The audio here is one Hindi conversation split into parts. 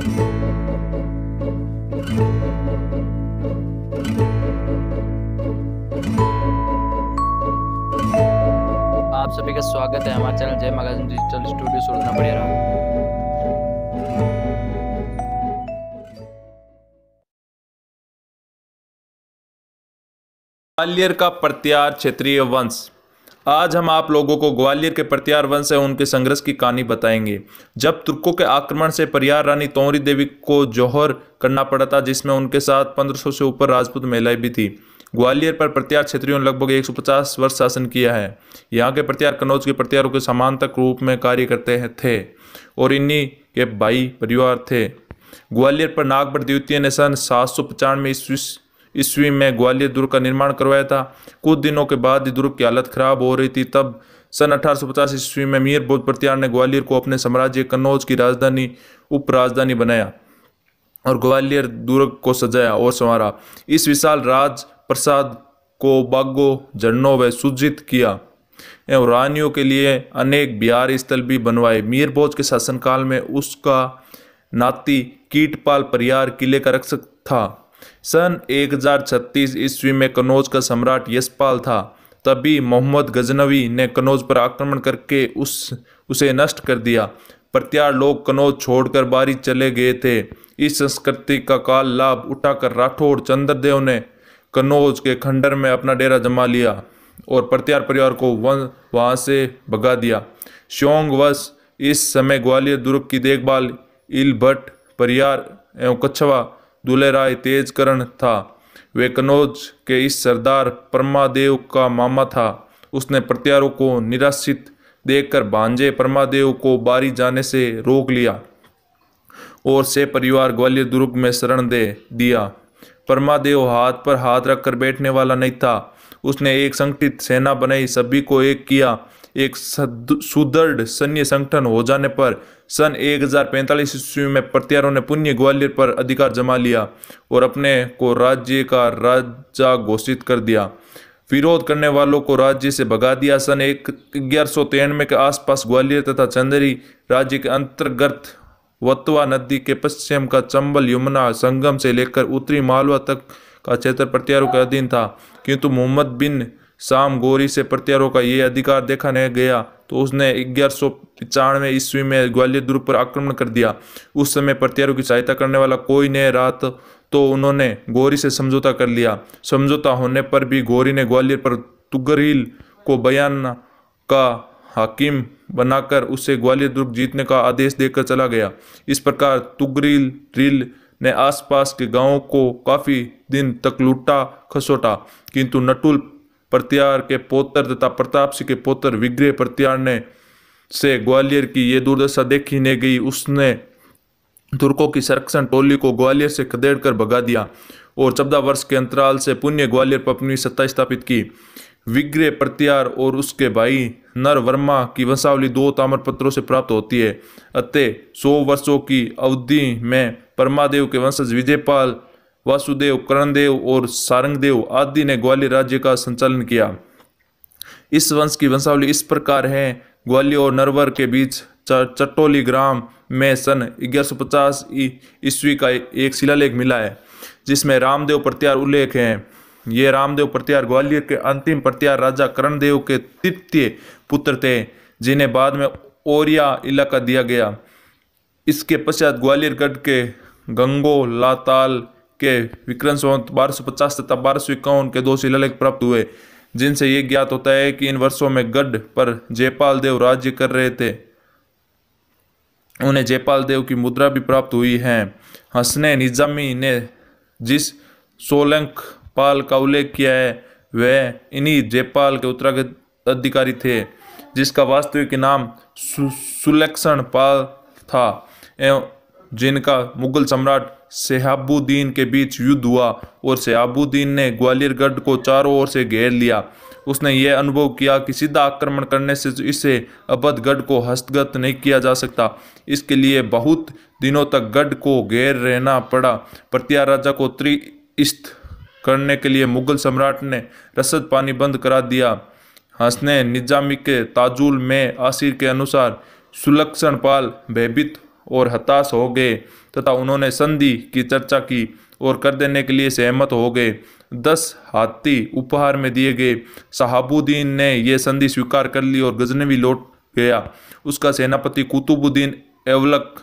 आप सभी का स्वागत है हमारे चैनल जय मगाजन डिजिटल स्टूडियो सुनना पड़े रहा ग्वालियर का प्रत्यार क्षेत्रीय वंश आज हम आप लोगों को ग्वालियर के प्रत्यार वंश से उनके संघर्ष की कहानी बताएंगे जब तुर्कों के आक्रमण से परियार रानी तोरी देवी को जौहर करना पड़ा था जिसमें उनके साथ 1500 से ऊपर राजपूत महिलाएं भी थी ग्वालियर पर प्रत्यार क्षेत्रियों ने लगभग 150 वर्ष शासन किया है यहाँ के प्रत्यार कन्नौज के प्रत्यारों के समानतक रूप में कार्य करते थे और इन्हीं के भाई परिवार थे ग्वालियर पर नागभट द्वितीय ने सन सात सौ पचानवे ईस्वी ईस्वी में ग्वालियर दुर्ग का निर्माण करवाया था कुछ दिनों के बाद ही दुर्ग की हालत खराब हो रही थी तब सन अठारह ईस्वी में मीर बोध प्रत्यार ने ग्वालियर को अपने साम्राज्य कन्नौज की राजधानी उपराजधानी बनाया और ग्वालियर दुर्ग को सजाया और संवारा इस विशाल राज प्रसाद को बागो झरनों व सुजित किया एवं रानियों के लिए अनेक बिहार स्थल भी बनवाए मीर बोझ के शासनकाल में उसका नाती कीटपाल परियार किले का रक्षक था सन 1036 ईस्वी में कनौज का सम्राट यशपाल था तभी मोहम्मद गजनवी ने कनौज पर आक्रमण करके उस उसे नष्ट कर दिया प्रत्यार लोग कनौज छोड़कर बारी चले गए थे इस संस्कृति का काल लाभ उठाकर राठौर चंद्रदेव ने कनौज के खंडर में अपना डेरा जमा लिया और प्रत्यार परिवार को वहाँ से भगा दिया श्योंगवश इस समय ग्वालियर दुर्ग की देखभाल भट्ट परियार एवं कछवा दुलेराय तेजकरण था वे कनौज के इस सरदार परमादेव का मामा था उसने प्रत्यारों को निराशित देखकर भांजे परमादेव को बारी जाने से रोक लिया और से परिवार ग्वालियर दुर्ग में शरण दे दिया परमादेव हाथ पर हाथ रखकर बैठने वाला नहीं था उसने एक संगठित सेना बनाई सभी को एक किया एक सुदृढ़ सैन्य संगठन हो जाने पर सन 1045 ईस्वी में प्रत्यारों ने पुण्य ग्वालियर पर अधिकार जमा लिया और अपने को राज्य का राजा घोषित कर दिया विरोध करने वालों को राज्य से भगा दिया सन एक ग्यारह के आसपास ग्वालियर तथा चंदेरी राज्य के अंतर्गत वतवा नदी के पश्चिम का चंबल यमुना संगम से लेकर उत्तरी मालवा तक का क्षेत्र प्रत्यारों के अधीन था किंतु मोहम्मद बिन शाम गौरी से प्रत्यारों का ये अधिकार देखा नहीं गया तो उसने ग्यारह सौ पचानवे ईस्वी में ग्वालियर दुर्ग पर आक्रमण कर दिया उस समय प्रत्यारों की सहायता करने वाला कोई नहीं रहा तो उन्होंने गौरी से समझौता कर लिया समझौता होने पर भी गौरी ने ग्वालियर पर तुगरील को बयान का हाकिम बनाकर उसे ग्वालियर दुर्ग जीतने का आदेश देकर चला गया इस प्रकार तुगरील रील ने आसपास के गांवों को काफ़ी दिन तक लूटा खसोटा किंतु नटुल प्रत्यार के पोतर तथा प्रताप सिंह के पोतर विग्रह प्रत्यार ने से ग्वालियर की ये दुर्दशा देखी नहीं गई उसने तुर्कों की संरक्षण टोली को ग्वालियर से खदेड़ कर भगा दिया और चौदह वर्ष के अंतराल से पुण्य ग्वालियर पर अपनी सत्ता स्थापित की विग्रह प्रत्यार और उसके भाई नर वर्मा की वंशावली दो ताम्रपत्रों से प्राप्त होती है अतः सौ वर्षों की अवधि में परमादेव के वंशज विजयपाल वासुदेव करणदेव और सारंगदेव आदि ने ग्वालियर राज्य का संचालन किया इस वंश की वंशावली इस प्रकार है ग्वालियर और नरवर के बीच चट्टोली ग्राम में सन 1150 ईस्वी का एक शिलालेख मिला है जिसमें रामदेव प्रत्यार उल्लेख है ये रामदेव प्रत्यार ग्वालियर के अंतिम प्रत्यार राजा करणदेव के तृतीय पुत्र थे जिन्हें बाद में ओरिया इलाका दिया गया इसके पश्चात ग्वालियरगढ़ के गंगो लाताल के विक्रम संवत बारह तथा बारह के दो शिलालेख प्राप्त हुए जिनसे ये ज्ञात होता है कि इन वर्षों में गढ़ पर जयपाल देव राज्य कर रहे थे उन्हें जयपाल देव की मुद्रा भी प्राप्त हुई है हसने निजामी ने जिस सोलंक पाल का उल्लेख किया है वह इन्हीं जयपाल के उत्तराधिकारी थे जिसका वास्तविक नाम सु, सुलक्षण पाल था एवं जिनका मुगल सम्राट शहाबुद्दीन के बीच युद्ध हुआ और सहाबुद्दीन ने ग्वालियरगढ़ को चारों ओर से घेर लिया उसने यह अनुभव किया कि सीधा आक्रमण करने से इसे अबधगढ़ को हस्तगत नहीं किया जा सकता इसके लिए बहुत दिनों तक गढ़ को घेर रहना पड़ा प्रत्या राजा को त्रिस्त करने के लिए मुगल सम्राट ने रसद पानी बंद करा दिया हंसने निजामी के ताजुल में आसिर के अनुसार सुलक्षण पाल भयभीत और हताश हो गए तथा उन्होंने संधि की चर्चा की और कर देने के लिए सहमत हो गए दस हाथी उपहार में दिए गए शहाबुद्दीन ने यह संधि स्वीकार कर ली और गजनवी लौट गया उसका सेनापति कुतुबुद्दीन एवलक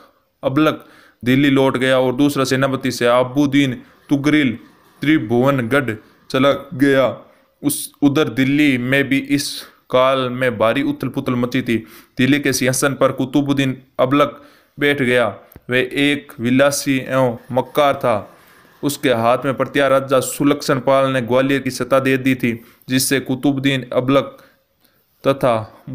अबलक दिल्ली लौट गया और दूसरा सेनापति शहाबुद्दीन तुगरिल त्रिभुवनगढ़ चला गया उस उधर दिल्ली में भी इस काल में भारी उथल पुथल मची थी दिल्ली के सिंहासन पर कुतुबुद्दीन अबलक बैठ गया वह एक विलासी एवं मक्कार था उसके हाथ में प्रत्या राजा सुलक्षण पाल ने ग्वालियर की सत्ता दे दी थी जिससे कुतुबुद्दीन अबलक तथा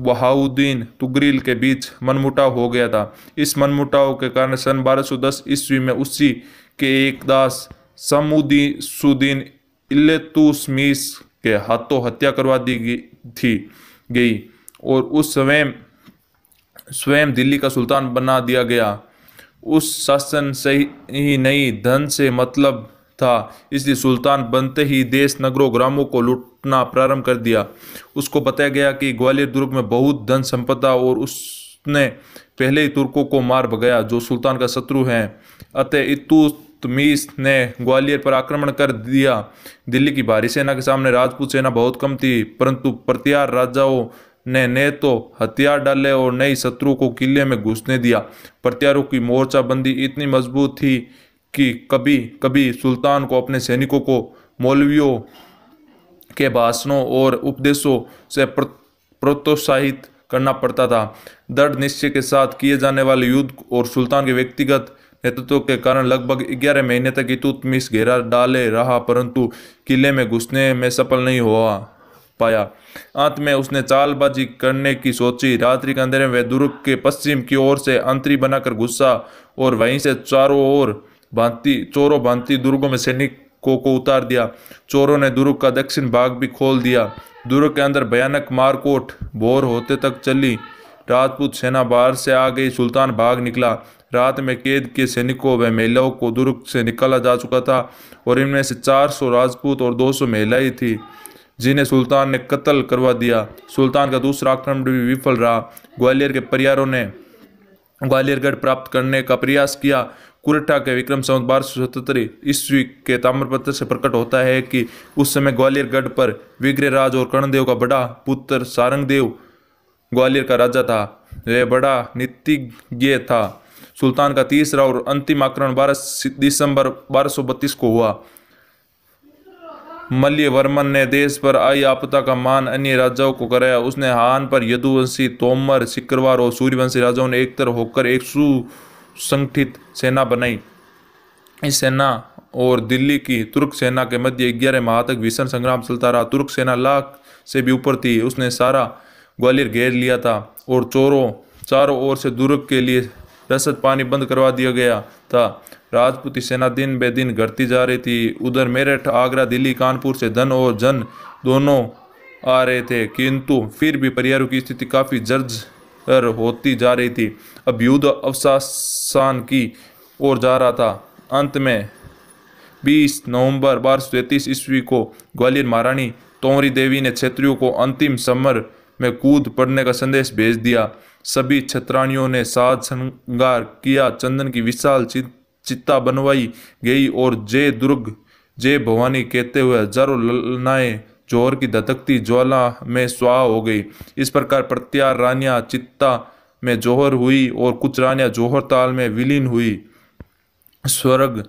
बहाउद्दीन तुगरील के बीच मनमुटाव हो गया था इस मनमुटाव के कारण सन 1210 ईस्वी में उसी के एक दास सुद्दीन इलेतुसमीस के हाथों हत्या करवा दी गई थी गई और उस स्वयं स्वयं दिल्ली का सुल्तान बना दिया गया उस शासन से ही नहीं धन से मतलब था इसलिए सुल्तान बनते ही देश नगरों ग्रामों को लूटना प्रारंभ कर दिया उसको बताया गया कि ग्वालियर दुर्ग में बहुत धन संपदा और उसने पहले ही तुर्कों को मार भगाया जो सुल्तान का शत्रु हैं अतः इतुतमीस ने ग्वालियर पर आक्रमण कर दिया दिल्ली की भारी सेना के सामने राजपूत सेना बहुत कम थी परंतु प्रत्यार राजाओं ने ने तो हथियार डाले और नई शत्रु को किले में घुसने दिया प्रत्यारों की मोर्चाबंदी इतनी मजबूत थी कि कभी कभी सुल्तान को अपने सैनिकों को मौलवियों के भाषणों और उपदेशों से प्रोत्साहित करना पड़ता था दृढ़ निश्चय के साथ किए जाने वाले युद्ध और सुल्तान के व्यक्तिगत नेतृत्व के कारण लगभग ग्यारह महीने तक इतुतमिस घेरा डाले रहा परंतु किले में घुसने में सफल नहीं हुआ पाया अंत में उसने चालबाजी करने की सोची रात्रि के अंधेरे में वह दुर्ग के पश्चिम की ओर से अंतरी बनाकर घुसा और वहीं से चारों ओर भांति चोरों भांति दुर्गों में सैनिक को को उतार दिया चोरों ने दुर्ग का दक्षिण भाग भी खोल दिया दुर्ग के अंदर भयानक मारकोट भोर होते तक चली राजपूत सेना बाहर से आ गई सुल्तान भाग निकला रात में कैद के सैनिकों व महिलाओं को दुर्ग से निकाला जा चुका था और इनमें से 400 राजपूत और 200 महिलाएं थी जिन्हें सुल्तान ने कत्ल करवा दिया सुल्तान का दूसरा आक्रमण भी विफल रहा ग्वालियर के परियारों ने ग्वालियरगढ़ प्राप्त करने का प्रयास किया कुरठा के विक्रम संवत बारह सौ सतहत्तर ईस्वी के ताम्रपत्र से प्रकट होता है कि उस समय ग्वालियरगढ़ पर विग्रहराज और कर्णदेव का बड़ा पुत्र सारंगदेव ग्वालियर का राजा था वह बड़ा नीतिज्ञ था सुल्तान का तीसरा और अंतिम आक्रमण बारह दिसंबर बारह को हुआ मल्यवर्मन ने देश पर आई आपदा का मान अन्य राजाओं को कराया उसने हान पर यदुवंशी तोमर सिकरवार और सूर्यवंशी राजाओं ने एकतर होकर एक सुसंगठित सेना बनाई इस सेना और दिल्ली की तुर्क सेना के मध्य ग्यारह माह तक भीषण संग्राम चलता रहा तुर्क सेना लाख से भी ऊपर थी उसने सारा ग्वालियर घेर लिया था और चोरों चारों ओर से दुर्ग के लिए रसद पानी बंद करवा दिया गया था राजपूती सेना दिन बे दिन घटती जा रही थी उधर मेरठ आगरा दिल्ली कानपुर से धन और जन दोनों आ रहे थे किंतु फिर भी परियारों की स्थिति काफ़ी जर्जर होती जा रही थी अब युद्ध अवसासन की ओर जा रहा था अंत में 20 नवंबर बारह ईस्वी को ग्वालियर महारानी तोमरी देवी ने क्षेत्रियों को अंतिम समर में कूद पड़ने का संदेश भेज दिया सभी छत्राणियों ने साज श्रृंगार किया चंदन की विशाल चित्ता बनवाई गई और जय दुर्ग जय भवानी कहते हुए हजारों ललनाए जोहर की धतकती ज्वाला में स्वाह हो गई इस प्रकार प्रत्यार रानिया चित्ता में जोहर हुई और कुछ रानिया जोहर ताल में विलीन हुई स्वर्ग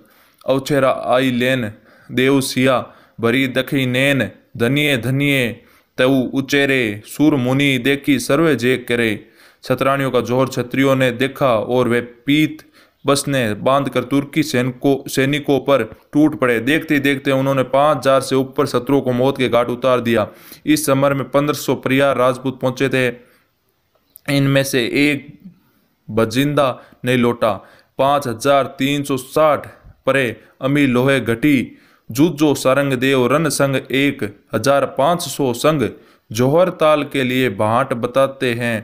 अवचेरा आई लेन देव सिया भरी दखी नैन धनिये धनिये तऊ उचेरे सूर मुनि देखी सर्वे जे करे सतरानियों का जोहर छत्रियों ने देखा और वे पीत बस ने बांध कर तुर्की सैनिकों सैनिकों पर टूट पड़े देखते देखते उन्होंने पाँच हजार से ऊपर शत्रुओं को मौत के घाट उतार दिया इस समर में पंद्रह सौ परियार राजपूत पहुंचे थे इनमें से एक बजिंदा नहीं लौटा पाँच हजार तीन सौ साठ परे अमी लोहे घटी जुजो सारंग देव रन संग एक हजार पाँच सौ संग जौहर ताल के लिए भाट बताते हैं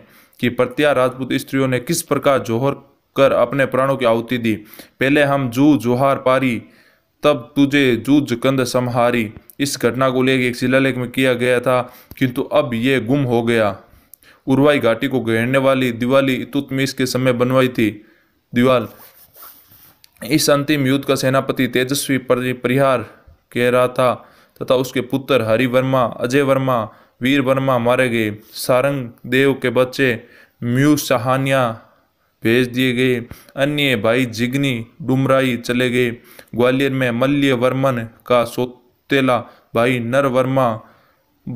कि प्रत्या राजपूत स्त्रियों ने किस प्रकार जोहर कर अपने प्राणों की आहुति दी पहले हम जू जोहार पारी तब तुझे जू कंद समहारी इस घटना को लेकर एक शिलालेख में किया गया था किंतु अब ये गुम हो गया उर्वाई घाटी को घेरने वाली दिवाली तुतमीस के समय बनवाई थी दीवाल इस अंतिम युद्ध का सेनापति तेजस्वी परिहार कह रहा था तथा उसके पुत्र हरिवर्मा अजय वर्मा वीर वर्मा मारे गए सारंग देव के बच्चे म्यू सहानिया भेज दिए गए अन्य भाई जिग्नी डुमराई चले गए ग्वालियर में मल्य वर्मन का सोतेला भाई नर वर्मा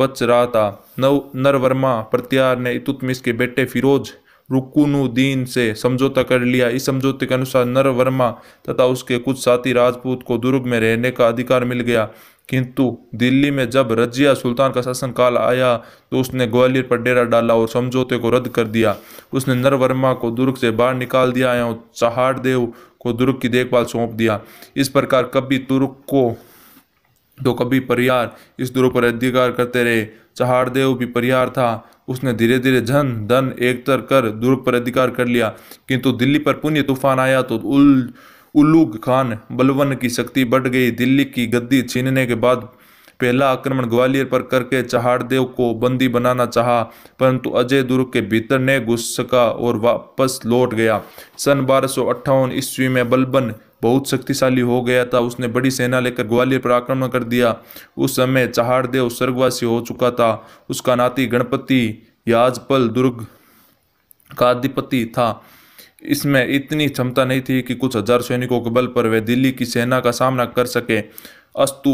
बच रहा था नव नर वर्मा प्रत्यार ने इतुतमिस के बेटे फिरोज रुकुनुद्दीन से समझौता कर लिया इस समझौते के अनुसार नर वर्मा तथा उसके कुछ साथी राजपूत को दुर्ग में रहने का अधिकार मिल गया किंतु दिल्ली में जब रजिया सुल्तान का शासनकाल आया तो उसने ग्वालियर पर डेरा डाला और समझौते को रद्द कर दिया उसने नरवर्मा को दुर्ग से बाहर निकाल दिया एवं चहाड़देव को दुर्ग की देखभाल सौंप दिया इस प्रकार कभी तुर्क को तो कभी परियार इस दुर्ग पर अधिकार करते रहे चहाड़देव भी परियार था उसने धीरे धीरे धन धन एकतर कर दुर्ग पर अधिकार कर लिया किंतु दिल्ली पर पुण्य तूफान आया तो उल उलूग खान बलवन की शक्ति बढ़ गई दिल्ली की गद्दी छीनने के बाद पहला आक्रमण ग्वालियर पर करके चहाड़देव को बंदी बनाना चाहा परंतु अजय दुर्ग के भीतर ने घुस सका और वापस लौट गया सन बारह ईस्वी में बलबन बहुत शक्तिशाली हो गया था उसने बड़ी सेना लेकर ग्वालियर पर आक्रमण कर दिया उस समय चहाड़देव स्वर्गवासी हो चुका था उसका नाती गणपति याजपल दुर्ग का अधिपति था इसमें इतनी क्षमता नहीं थी कि कुछ हजार सैनिकों के बल पर वे दिल्ली की सेना का सामना कर सके अस्तु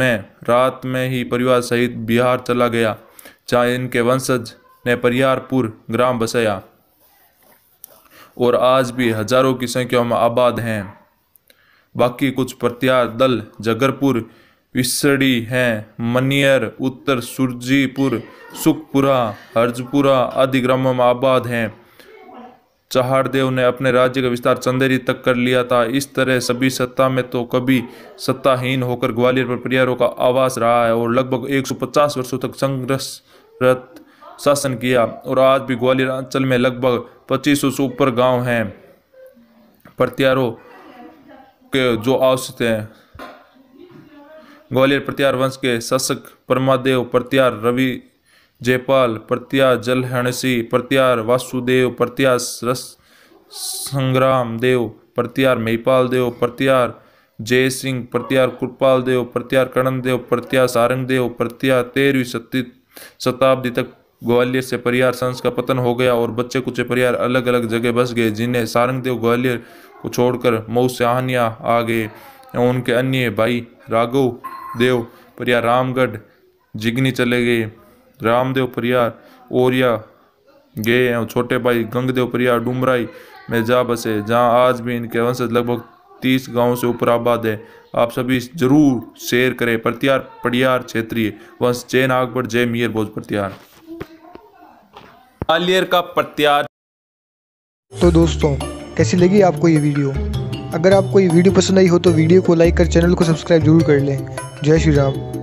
में रात में ही परिवार सहित बिहार चला गया जहाँ इनके वंशज ने परियारपुर ग्राम बसाया और आज भी हजारों की संख्या में आबाद हैं बाकी कुछ प्रत्यार दल जगरपुर विसड़ी हैं मनियर उत्तर सुरजीपुर सुखपुरा हर्जपुरा आदि ग्रामों में आबाद हैं चहाड़देव ने अपने राज्य का विस्तार चंदेरी तक कर लिया था इस तरह सभी सत्ता में तो कभी सत्ताहीन होकर ग्वालियर पर परियारों का आवास रहा है और लगभग 150 वर्षों तक संघर्षरत शासन किया और आज भी ग्वालियर अंचल में लगभग पच्चीस से ऊपर गांव हैं प्रत्यारों के जो आवश्यक हैं ग्वालियर प्रत्यार वंश के शासक परमादेव प्रत्यार रवि जयपाल प्रत्या जलहणसी प्रत्यार वासुदेव प्रत्यास रस संग्राम देव प्रत्यार मेपाल देव प्रत्यार जय सिंह प्रत्यार कृपाल देव प्रत्यार करण देव प्रत्यार सारंग देव प्रत्यार तेरहवीं शताब्दी तक ग्वालियर से परियार संस का पतन हो गया और बच्चे कुछ परियार अलग अलग जगह बस गए जिन्हें सारंगदेव ग्वालियर को छोड़कर मऊ से आहनिया आ गए उनके अन्य भाई राघव देव परियार रामगढ़ जिगनी चले गए रामदेव परियार ओरिया गए हैं छोटे भाई गंगदेव परियार डुमराई में जा बसे जहाँ आज भी इनके वंशज लगभग तीस गाँव से ऊपर आबाद है आप सभी जरूर शेयर करें प्रत्यार पड़ियार क्षेत्रीय वंश जय नागपुर जय मियर भोज प्रत्यार ग्वालियर का प्रत्यार तो दोस्तों कैसी लगी आपको ये वीडियो अगर आपको ये वीडियो पसंद आई हो तो वीडियो को लाइक कर चैनल को सब्सक्राइब जरूर कर लें जय श्री राम